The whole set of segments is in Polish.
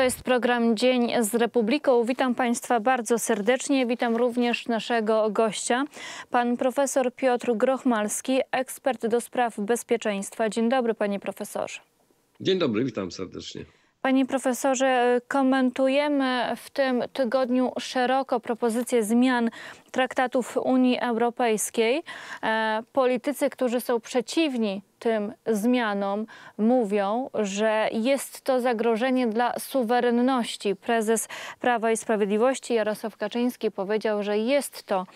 To jest program Dzień z Republiką. Witam Państwa bardzo serdecznie. Witam również naszego gościa, pan profesor Piotr Grochmalski, ekspert do spraw bezpieczeństwa. Dzień dobry, panie profesorze. Dzień dobry, witam serdecznie. Panie profesorze, komentujemy w tym tygodniu szeroko propozycję zmian traktatów Unii Europejskiej e, politycy, którzy są przeciwni tym zmianom mówią, że jest to zagrożenie dla suwerenności. Prezes Prawa i Sprawiedliwości Jarosław Kaczyński powiedział, że jest to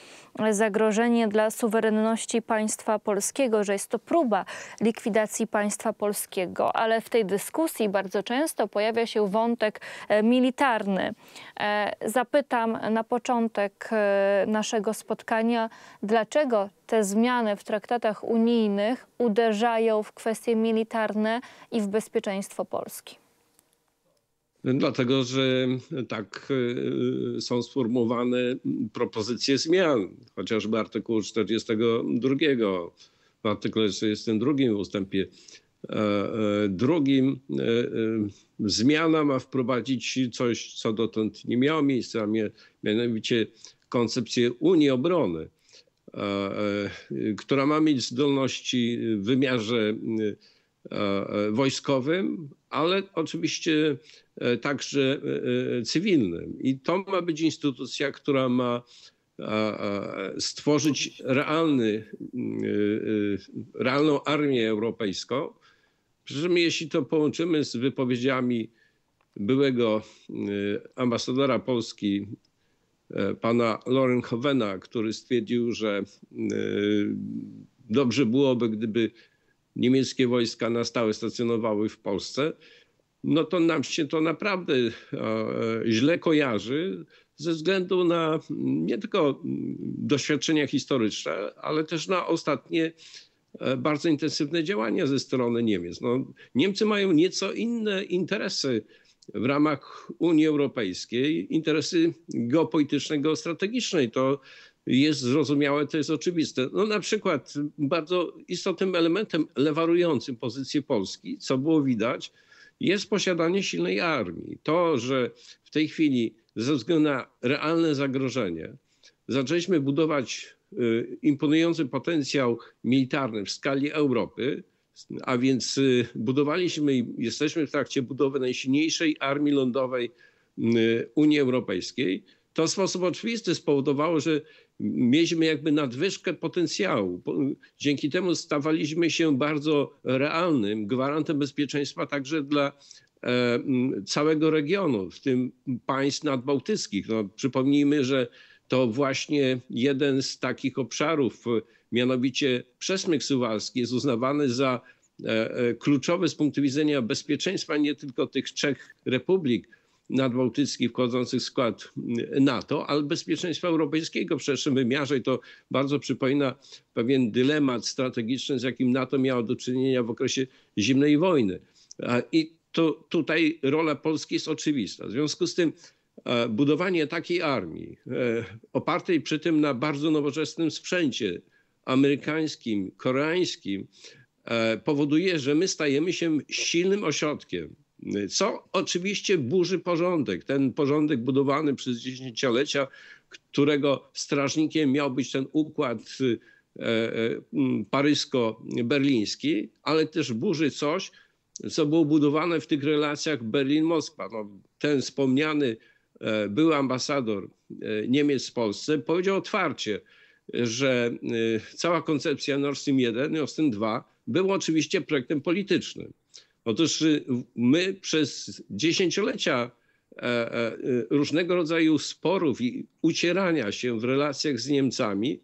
zagrożenie dla suwerenności państwa polskiego, że jest to próba likwidacji państwa polskiego. Ale w tej dyskusji bardzo często pojawia się wątek e, militarny. E, zapytam na początek naszego naszego spotkania, dlaczego te zmiany w traktatach unijnych uderzają w kwestie militarne i w bezpieczeństwo Polski. Dlatego, że tak y, są sformułowane propozycje zmian, chociażby artykułu 42. W artykule 42 w ustępie e, e, drugim e, zmiana ma wprowadzić coś, co dotąd nie miało miejsca, mianowicie koncepcję Unii Obrony, e, e, która ma mieć zdolności w wymiarze e, wojskowym, ale oczywiście także cywilnym. I to ma być instytucja, która ma stworzyć realny, realną armię europejską. Przy czym jeśli to połączymy z wypowiedziami byłego ambasadora Polski E, pana Lorenhovena, który stwierdził, że e, dobrze byłoby, gdyby niemieckie wojska na stałe stacjonowały w Polsce, no to nam się to naprawdę e, źle kojarzy ze względu na mm, nie tylko doświadczenia historyczne, ale też na ostatnie bardzo intensywne działania ze strony Niemiec. No, Niemcy mają nieco inne interesy w ramach Unii Europejskiej interesy geopolityczne, geostrategiczne. I to jest zrozumiałe, to jest oczywiste. No na przykład bardzo istotnym elementem lewarującym pozycję Polski, co było widać, jest posiadanie silnej armii. To, że w tej chwili ze względu na realne zagrożenie zaczęliśmy budować y, imponujący potencjał militarny w skali Europy, a więc y, budowaliśmy i jesteśmy w trakcie budowy najsilniejszej armii lądowej y, Unii Europejskiej. To w sposób oczywisty spowodowało, że mieliśmy jakby nadwyżkę potencjału. Dzięki temu stawaliśmy się bardzo realnym gwarantem bezpieczeństwa także dla e, całego regionu, w tym państw nadbałtyckich. No, przypomnijmy, że to właśnie jeden z takich obszarów, e, mianowicie przesmyk suwalski jest uznawany za e, e, kluczowy z punktu widzenia bezpieczeństwa nie tylko tych trzech republik nadbałtyckich wchodzących w skład NATO, ale bezpieczeństwa europejskiego. w szerszym wymiarze to bardzo przypomina pewien dylemat strategiczny, z jakim NATO miało do czynienia w okresie zimnej wojny. I to tutaj rola Polski jest oczywista. W związku z tym E, budowanie takiej armii, e, opartej przy tym na bardzo nowoczesnym sprzęcie amerykańskim, koreańskim, e, powoduje, że my stajemy się silnym ośrodkiem. Co oczywiście burzy porządek, ten porządek budowany przez dziesięciolecia, którego strażnikiem miał być ten układ parysko-berliński, ale też burzy coś, co było budowane w tych relacjach Berlin-Moskwa. No, ten wspomniany E, były ambasador e, Niemiec w Polsce, powiedział otwarcie, że e, cała koncepcja Nord Stream 1 i Nord Stream 2 była oczywiście projektem politycznym. Otóż y, my przez dziesięciolecia różnego rodzaju sporów i ucierania się w relacjach z Niemcami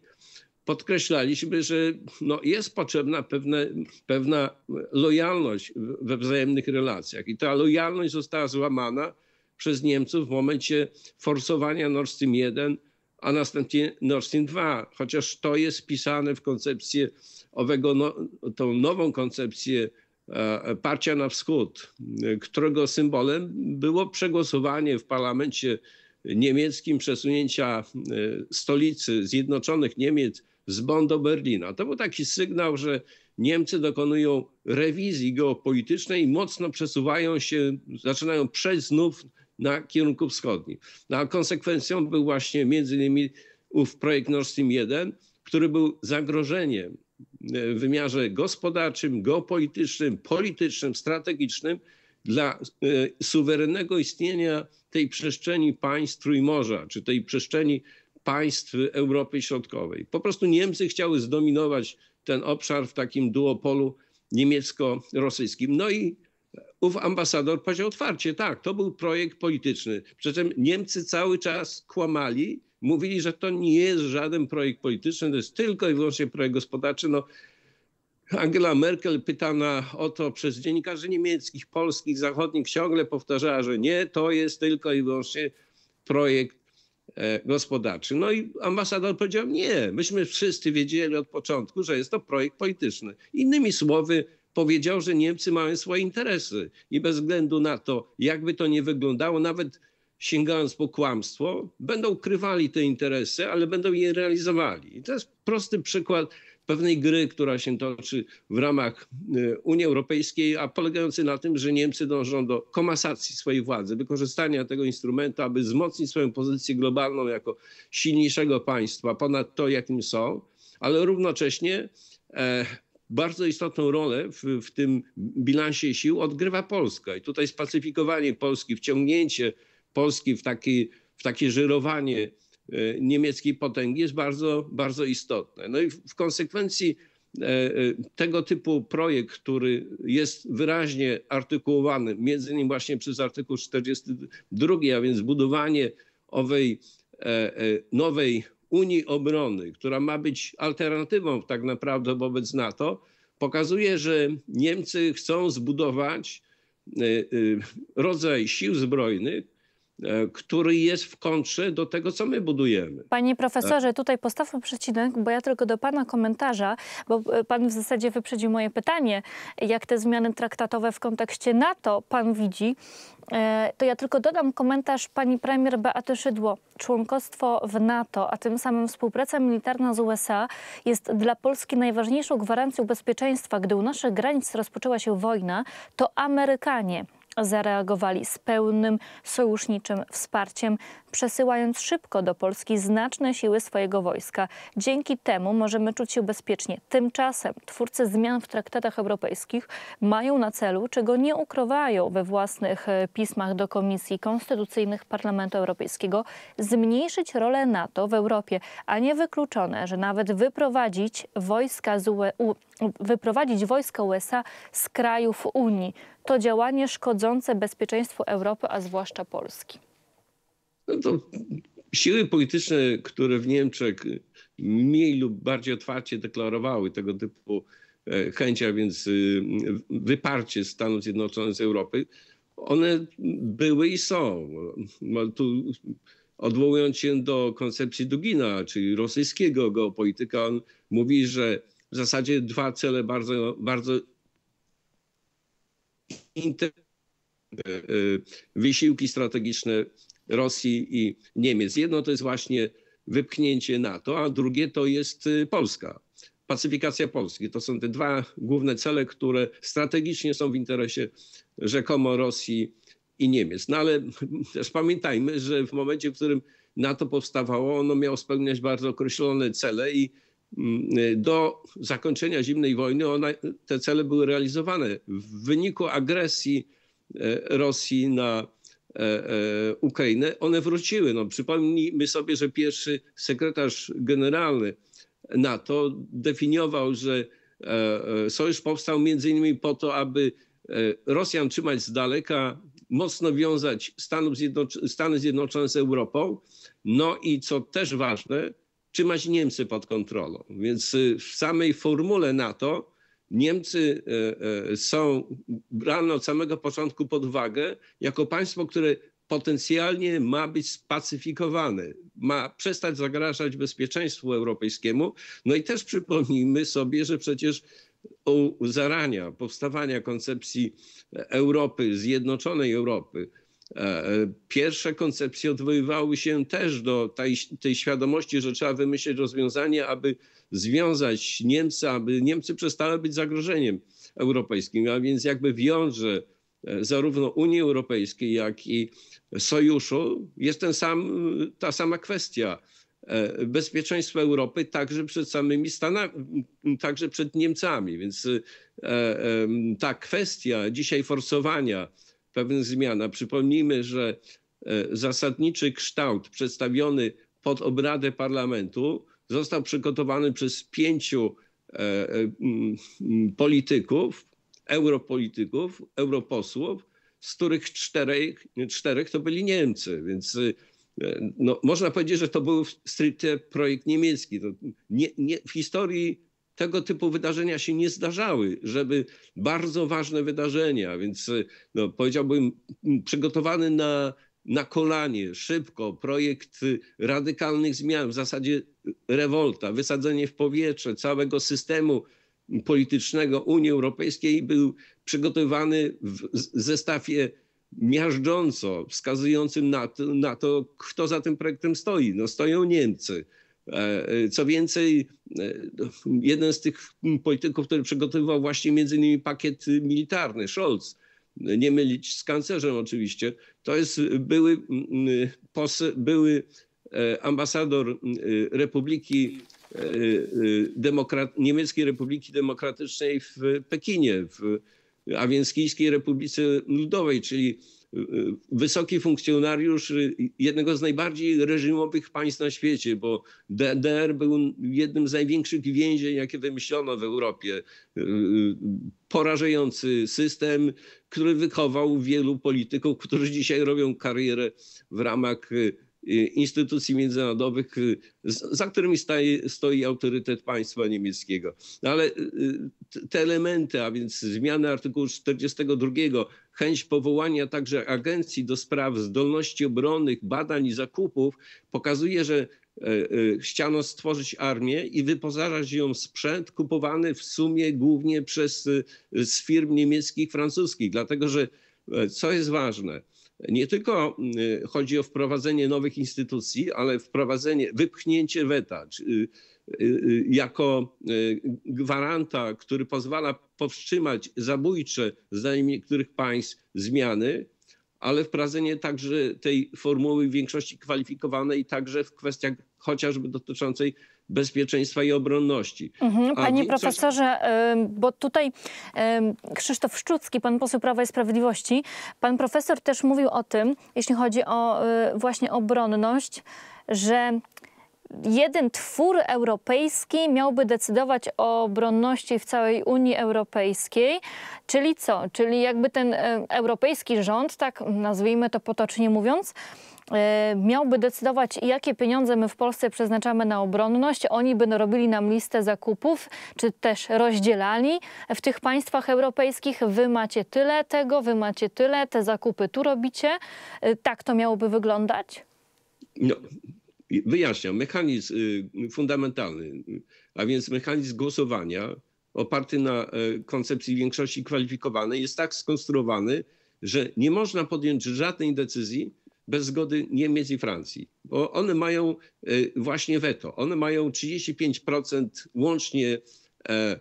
podkreślaliśmy, że no jest potrzebna pewne, pewna lojalność we wzajemnych relacjach. I ta lojalność została złamana przez Niemców w momencie forsowania Nord Stream 1, a następnie Nord Stream 2. Chociaż to jest wpisane w koncepcję owego, no, tą nową koncepcję e, parcia na wschód, którego symbolem było przegłosowanie w parlamencie niemieckim przesunięcia e, stolicy Zjednoczonych Niemiec z Bonn do Berlina. To był taki sygnał, że Niemcy dokonują rewizji geopolitycznej i mocno przesuwają się, zaczynają przejść znów na kierunku wschodnim. No, a konsekwencją był właśnie między innymi ów projekt Nord Stream 1, który był zagrożeniem e, w wymiarze gospodarczym, geopolitycznym, politycznym, strategicznym dla e, suwerennego istnienia tej przestrzeni państw Trójmorza, czy tej przestrzeni państw Europy Środkowej. Po prostu Niemcy chciały zdominować ten obszar w takim duopolu niemiecko-rosyjskim. No i ów ambasador powiedział otwarcie, tak, to był projekt polityczny. Przy czym Niemcy cały czas kłamali, mówili, że to nie jest żaden projekt polityczny, to jest tylko i wyłącznie projekt gospodarczy. No, Angela Merkel pytana o to przez dziennikarzy niemieckich, polskich, zachodnich ciągle powtarzała, że nie, to jest tylko i wyłącznie projekt e, gospodarczy. No i ambasador powiedział nie, myśmy wszyscy wiedzieli od początku, że jest to projekt polityczny. Innymi słowy, powiedział, że Niemcy mają swoje interesy i bez względu na to, jakby to nie wyglądało, nawet sięgając po kłamstwo, będą ukrywali te interesy, ale będą je realizowali. I to jest prosty przykład pewnej gry, która się toczy w ramach y, Unii Europejskiej, a polegający na tym, że Niemcy dążą do komasacji swojej władzy, wykorzystania tego instrumentu, aby wzmocnić swoją pozycję globalną jako silniejszego państwa ponad to, jakim są, ale równocześnie e, bardzo istotną rolę w, w tym bilansie sił odgrywa Polska. I tutaj spacyfikowanie Polski, wciągnięcie Polski w, taki, w takie żyrowanie e, niemieckiej potęgi jest bardzo, bardzo istotne. No i w konsekwencji e, e, tego typu projekt, który jest wyraźnie artykułowany, między innymi właśnie przez artykuł 42, a więc budowanie owej nowej Unii Obrony, która ma być alternatywą tak naprawdę wobec NATO, pokazuje, że Niemcy chcą zbudować y, y, rodzaj sił zbrojnych, E, który jest w kontrze do tego, co my budujemy. Panie profesorze, e- tutaj postawmy przecinek, bo ja tylko do pana komentarza, bo e, pan w zasadzie wyprzedził moje pytanie, jak te zmiany traktatowe w kontekście NATO pan widzi. To ja tylko dodam komentarz pani premier Beaty Szydło. Członkostwo w NATO, a tym samym współpraca militarna z USA jest dla Polski najważniejszą gwarancją bezpieczeństwa. Gdy u naszych granic rozpoczęła się wojna, to Amerykanie zareagowali z pełnym sojuszniczym wsparciem, przesyłając szybko do Polski znaczne siły swojego wojska. Dzięki temu możemy czuć się bezpiecznie. Tymczasem twórcy zmian w traktatach europejskich mają na celu, czego nie ukrywają we własnych e, pismach do Komisji Konstytucyjnych Parlamentu Europejskiego, zmniejszyć rolę NATO w Europie, a nie wykluczone, że nawet wyprowadzić wojska z UE wyprowadzić wojska USA z krajów Unii. To działanie szkodzące bezpieczeństwu Europy, a zwłaszcza Polski. No to siły polityczne, które w Niemczech mniej lub bardziej otwarcie deklarowały tego typu e, chęć, a więc y, wyparcie Stanów Zjednoczonych z Europy, one były i są. Tu odwołując się do koncepcji Dugina, czyli rosyjskiego geopolityka, on mówi, że w zasadzie dwa cele bardzo, bardzo wysiłki strategiczne Rosji i Niemiec. Jedno to jest właśnie wypchnięcie NATO, a drugie to jest y, Polska. Pacyfikacja Polski. To są te dwa główne cele, które strategicznie są w interesie rzekomo Rosji i Niemiec. No ale też pamiętajmy, że w momencie, w którym NATO powstawało, ono miało spełniać bardzo określone cele i Mm, y, do zakończenia zimnej wojny te cele były realizowane. W wyniku agresji e, Rosji na e, e, Ukrainę one wróciły. No, przypomnijmy sobie, że pierwszy sekretarz generalny NATO definiował, że sojusz powstał między innymi po to, aby Rosjan trzymać z daleka, mocno wiązać Stanów Stany Zjednoczone z Europą. No i co też ważne, trzymać Niemcy pod kontrolą. Więc y, w samej formule NATO Niemcy y, y, są brane od samego początku pod uwagę jako państwo, które potencjalnie ma być spacyfikowane, ma przestać zagrażać bezpieczeństwu europejskiemu. No i też przypomnijmy sobie, że przecież u zarania powstawania koncepcji Europy, zjednoczonej Europy, E, e, pierwsze koncepcje odwoływały się też do tej, tej, świadomości, że trzeba wymyślić rozwiązanie, aby związać Niemcy, aby Niemcy przestały być zagrożeniem europejskim, a więc jakby wiąże e, zarówno Unii Europejskiej, jak i Sojuszu jest ten sam, ta sama kwestia. Bezpieczeństwo Europy także przed samymi Stanami, także przed Niemcami. Więc ta kwestia dzisiaj forsowania pewna zmiana. Przypomnijmy, że e, zasadniczy kształt przedstawiony pod obradę parlamentu został przygotowany przez pięciu e, e, polityków, europolityków, europosłów, z których czterech, czterech to byli Niemcy, więc no, można powiedzieć, że to był stricte projekt niemiecki. Nie, nie, w historii tego typu wydarzenia się nie zdarzały, żeby bardzo ważne wydarzenia, więc no, powiedziałbym przygotowany na, na kolanie, szybko, projekt radykalnych zmian, w zasadzie rewolta, wysadzenie w powietrze całego systemu politycznego Unii Europejskiej był przygotowywany w zestawie miażdżąco wskazującym na to, na to, kto za tym projektem stoi. No stoją Niemcy, E, e, co więcej, e, jeden z tych polityków, który przygotowywał właśnie między innymi pakiet militarny, Scholz, nie mylić z kanclerzem oczywiście, to jest były, były ambasador Republiki Niemieckiej Republiki Demokratycznej w Pekinie, w, a więc Chińskiej Republice Ludowej, czyli Y, y, wysoki funkcjonariusz y, jednego z najbardziej reżimowych państw na świecie, bo DDR był jednym z największych więzień, jakie wymyślono w Europie. Porażający system, który wychował wielu polityków, którzy dzisiaj robią karierę w ramach Y, instytucji międzynarodowych, y, za którymi staje, stoi autorytet państwa niemieckiego. No ale y, te elementy, a więc zmiany artykułu 42, chęć powołania także agencji do spraw zdolności obronnych, badań i zakupów pokazuje, że e, e, chciano stworzyć armię i wyposażać ją w sprzęt kupowany w sumie głównie przez z firm niemieckich, francuskich, dlatego że co jest ważne, nie tylko y, chodzi o wprowadzenie nowych instytucji, ale wprowadzenie, wypchnięcie weta y, y, jako gwaranta, który pozwala powstrzymać zabójcze, zdaniem niektórych państw, zmiany, ale wprowadzenie także tej formuły większości kwalifikowanej, także w kwestiach chociażby dotyczącej bezpieczeństwa i obronności. Mhm, panie profesorze, coś... bo tutaj Krzysztof Szczucki, pan poseł Prawa i Sprawiedliwości, pan profesor też mówił o tym, jeśli chodzi o y, właśnie obronność, że jeden twór europejski miałby decydować o obronności w całej Unii Europejskiej, czyli co? Czyli jakby ten europejski rząd, tak nazwijmy to potocznie mówiąc, E, miałby decydować, jakie pieniądze my w Polsce przeznaczamy na obronność. Oni będą robili nam listę zakupów, czy też rozdzielali. W tych państwach europejskich wy macie tyle tego, wy macie tyle, te zakupy tu robicie. E, tak to miałoby wyglądać? No, wyjaśniam. Mechanizm y, fundamentalny, a więc mechanizm głosowania oparty na e, koncepcji większości kwalifikowanej jest tak skonstruowany, że nie można podjąć żadnej decyzji, bez zgody Niemiec i Francji, bo one mają e, właśnie weto. One mają 35% łącznie e,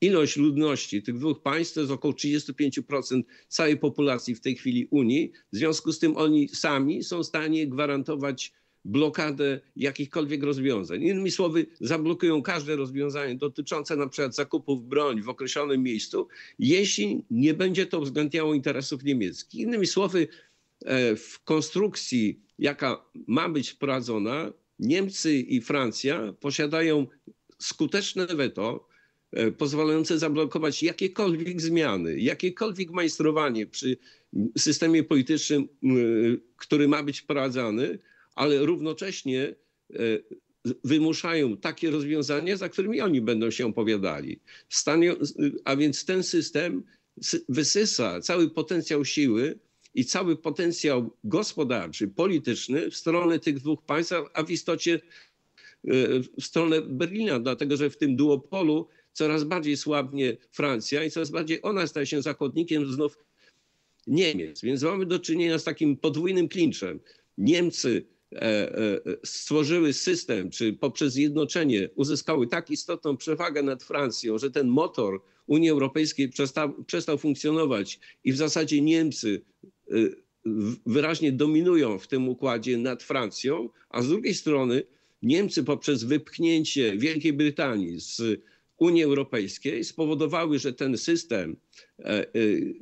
ilość ludności tych dwóch państw to jest około 35% całej populacji w tej chwili Unii. W związku z tym oni sami są w stanie gwarantować blokadę jakichkolwiek rozwiązań. Innymi słowy, zablokują każde rozwiązanie dotyczące na przykład zakupów broni w określonym miejscu, jeśli nie będzie to uwzględniało interesów niemieckich. Innymi słowy, E, w konstrukcji, jaka ma być wprowadzona, Niemcy i Francja posiadają skuteczne weto e, pozwalające zablokować jakiekolwiek zmiany, jakiekolwiek majstrowanie przy systemie politycznym, który ma być wprowadzany, ale równocześnie e, wymuszają takie rozwiązania, za którymi oni będą się opowiadali. Stanie, a więc ten system wysysa cały potencjał siły, i cały potencjał gospodarczy, polityczny w stronę tych dwóch państw, a w istocie e, w stronę Berlina, dlatego że w tym duopolu coraz bardziej słabnie Francja i coraz bardziej ona staje się zakładnikiem znów Niemiec. Więc mamy do czynienia z takim podwójnym klinczem. Niemcy e, e, stworzyły system, czy poprzez jednoczenie uzyskały tak istotną przewagę nad Francją, że ten motor Unii Europejskiej przestał, przestał funkcjonować i w zasadzie Niemcy Y, wyraźnie dominują w tym układzie nad Francją, a z drugiej strony Niemcy poprzez wypchnięcie Wielkiej Brytanii z Unii Europejskiej spowodowały, że ten system e, e,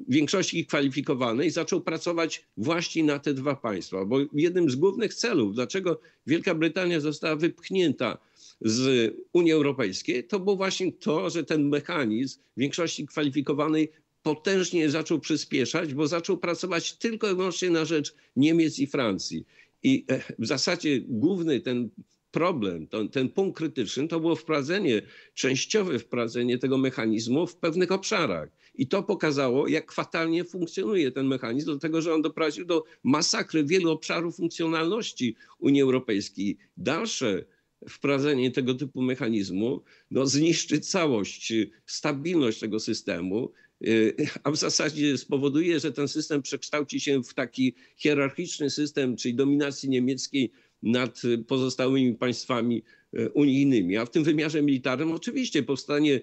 większości kwalifikowanej zaczął pracować właśnie na te dwa państwa. Bo jednym z głównych celów, dlaczego Wielka Brytania została wypchnięta z Unii Europejskiej, to było właśnie to, że ten mechanizm większości kwalifikowanej potężnie zaczął przyspieszać, bo zaczął pracować tylko i wyłącznie na rzecz Niemiec i Francji. I e, w zasadzie główny ten problem, ten punkt krytyczny to było wprowadzenie, częściowe wprowadzenie tego mechanizmu w pewnych obszarach. I to pokazało, jak fatalnie funkcjonuje ten mechanizm, dlatego że on doprowadził do masakry wielu obszarów funkcjonalności Unii Europejskiej. Dalsze wprowadzenie tego typu mechanizmu no, zniszczy całość, stabilność tego systemu, Y, a w zasadzie spowoduje, że ten system przekształci się w taki hierarchiczny system, czyli dominacji niemieckiej nad pozostałymi państwami y, unijnymi. A w tym wymiarze militarnym oczywiście powstanie,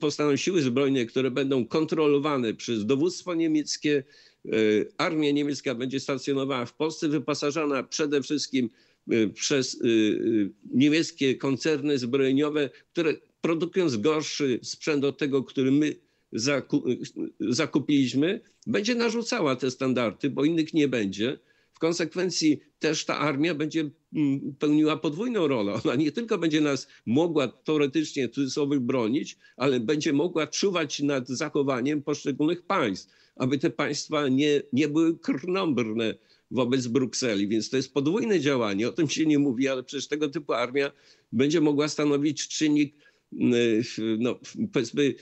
powstaną siły zbrojne, które będą kontrolowane przez dowództwo niemieckie. Y, armia niemiecka będzie stacjonowała w Polsce, wyposażona przede wszystkim przez niemieckie koncerny zbrojeniowe, które produkując gorszy sprzęt od tego, który my zaku zakupiliśmy, będzie narzucała te standardy, bo innych nie będzie. W konsekwencji też ta armia będzie mm, pełniła podwójną rolę. Ona nie tylko będzie nas mogła teoretycznie cudzysłowych bronić, ale będzie mogła czuwać nad zachowaniem poszczególnych państw, aby te państwa nie, nie były krnąbrne wobec Brukseli. Więc to jest podwójne działanie. O tym się nie mówi, ale przecież tego typu armia będzie mogła stanowić czynnik mm, no, powiedzmy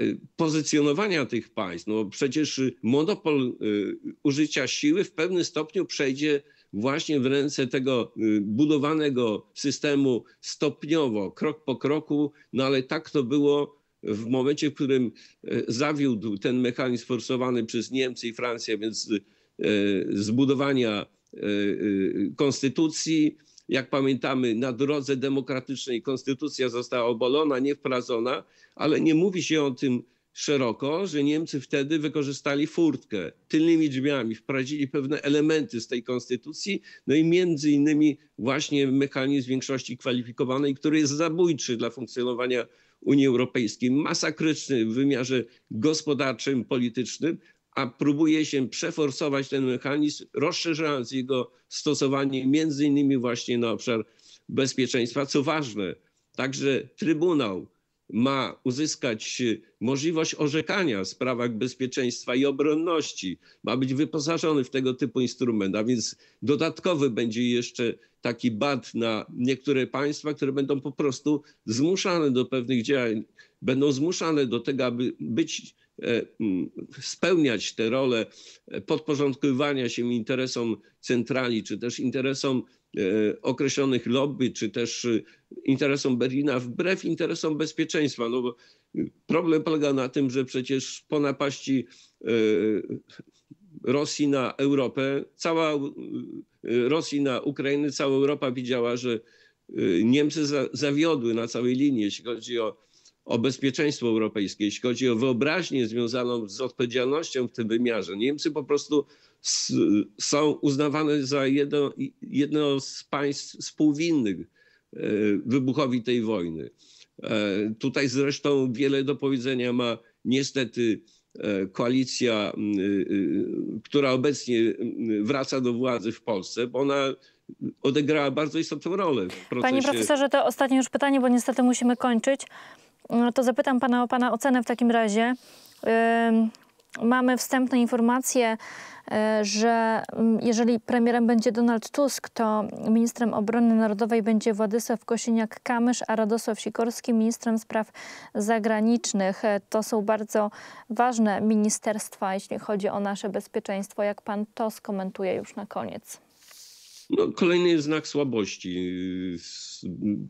Y, pozycjonowania tych państw. No przecież monopol y, użycia siły w pewnym stopniu przejdzie właśnie w ręce tego y, budowanego systemu stopniowo, krok po kroku, no ale tak to było w momencie, w którym zawiódł ten mechanizm forsowany przez Niemcy i Francję, więc zbudowania konstytucji, jak pamiętamy, na drodze demokratycznej konstytucja została obalona, nie wpradzona, ale nie mówi się o tym szeroko, że Niemcy wtedy wykorzystali furtkę, tylnymi drzwiami wprowadzili pewne elementy z tej konstytucji, no i między innymi właśnie mechanizm większości kwalifikowanej, który jest zabójczy dla funkcjonowania Unii Europejskiej, masakryczny w wymiarze gospodarczym, politycznym, a próbuje się przeforsować ten mechanizm, rozszerzając jego stosowanie między innymi właśnie na obszar bezpieczeństwa. Co ważne, także Trybunał ma uzyskać możliwość orzekania w sprawach bezpieczeństwa i obronności. Ma być wyposażony w tego typu instrument, a więc dodatkowy będzie jeszcze taki bat na niektóre państwa, które będą po prostu zmuszane do pewnych działań, będą zmuszane do tego, aby być E, spełniać tę rolę e, podporządkowywania się interesom centrali, czy też interesom e, określonych lobby, czy też interesom Berlina, wbrew interesom bezpieczeństwa. No bo problem polega na tym, że przecież po napaści Rosji na Europę, cała Rosji na Ukrainę, cała Europa widziała, że Niemcy zawiodły na całej linii, jeśli chodzi o o bezpieczeństwo europejskie, jeśli chodzi o wyobraźnię związaną z odpowiedzialnością w tym wymiarze. Niemcy po prostu są uznawane za jedno, jedno z państw współwinnych e, wybuchowi tej wojny. E, tutaj zresztą wiele do powiedzenia ma niestety e, koalicja, która obecnie wraca do władzy w Polsce, bo ona odegrała bardzo istotną rolę w procesie. Panie profesorze, to ostatnie już pytanie, bo niestety musimy kończyć. No to zapytam Pana o Pana ocenę w takim razie. Mamy wstępne informacje, y, że mm, jeżeli premierem będzie Donald Tusk, to ministrem obrony narodowej będzie Władysław Kosiniak-Kamysz, a Radosław Sikorski ministrem spraw zagranicznych. To są bardzo ważne ministerstwa, jeśli chodzi o nasze bezpieczeństwo. Jak pan to skomentuje już na koniec? No, kolejny znak słabości,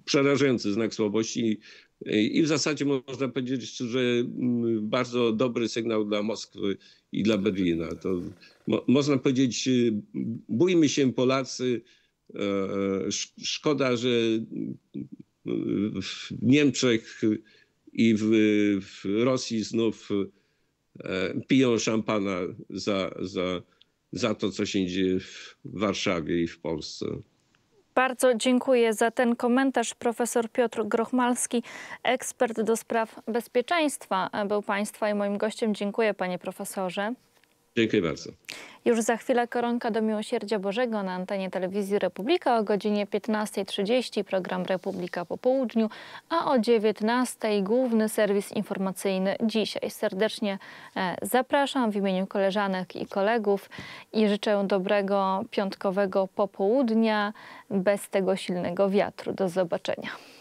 przerażający znak słabości i w zasadzie można powiedzieć, że mm, bardzo dobry sygnał dla Moskwy i dla Berlina. To mo można powiedzieć, y, bójmy się Polacy. E, szkoda, że y, w Niemczech i w, w Rosji znów e, piją szampana za, za, za to, co się dzieje w Warszawie i w Polsce. Bardzo dziękuję za ten komentarz. Profesor Piotr Grochmalski, ekspert do spraw bezpieczeństwa, był Państwa i moim gościem. Dziękuję, panie profesorze. Dziękuję bardzo. Już za chwilę koronka do Miłosierdzia Bożego na antenie Telewizji Republika o godzinie 15.30 program Republika po południu, a o 19.00 główny serwis informacyjny dzisiaj. Serdecznie e, zapraszam w imieniu koleżanek i kolegów i życzę dobrego piątkowego popołudnia bez tego silnego wiatru. Do zobaczenia.